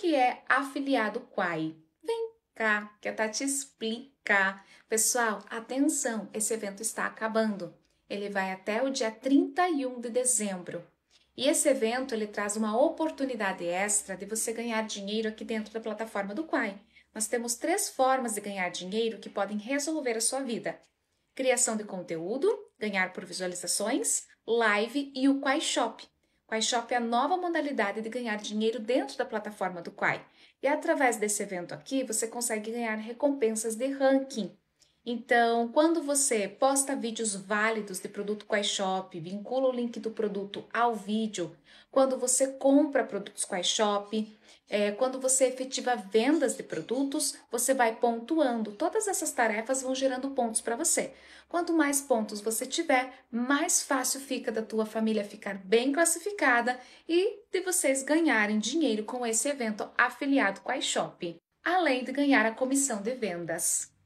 que é afiliado Quai? Vem cá, que a Tati tá explica. Pessoal, atenção, esse evento está acabando. Ele vai até o dia 31 de dezembro. E esse evento ele traz uma oportunidade extra de você ganhar dinheiro aqui dentro da plataforma do Quai. Nós temos três formas de ganhar dinheiro que podem resolver a sua vida: criação de conteúdo, ganhar por visualizações, live e o Quai Shop Shop é a nova modalidade de ganhar dinheiro dentro da plataforma do Quai. E através desse evento aqui, você consegue ganhar recompensas de ranking, então, quando você posta vídeos válidos de produto Quaishop, vincula o link do produto ao vídeo, quando você compra produtos Quaishop, é, quando você efetiva vendas de produtos, você vai pontuando. Todas essas tarefas vão gerando pontos para você. Quanto mais pontos você tiver, mais fácil fica da tua família ficar bem classificada e de vocês ganharem dinheiro com esse evento afiliado Quaishop, além de ganhar a comissão de vendas.